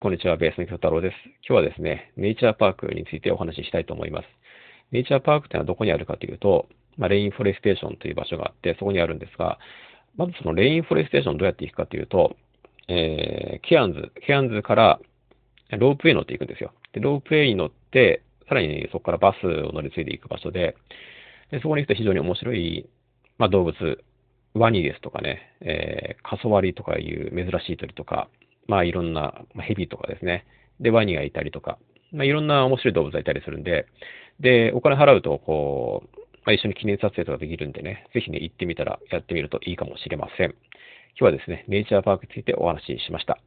こんにちは、ベースの京太郎です。今日はですね、ネイチャーパークについてお話ししたいと思います。ネイチャーパークってのはどこにあるかというと、まあ、レインフォレステーションという場所があって、そこにあるんですが、まずそのレインフォレステーションどうやって行くかというと、えー、ケアンズ、ケアンズからロープウェイに乗っていくんですよ。で、ロープウェイに乗って、さらにそこからバスを乗り継いでいく場所で、でそこに行くと非常に面白い、まあ、動物、ワニですとかね、えー、カソワリとかいう珍しい鳥とか、まあいろんな、まヘビとかですね、で、ワニがいたりとか、まあ、いろんな面白い動物がいたりするんで、で、お金払うと、こう、まあ、一緒に記念撮影とかできるんでね、ぜひね、行ってみたら、やってみるといいかもしれません。今日はですね、ネイチャーパークについてお話ししました。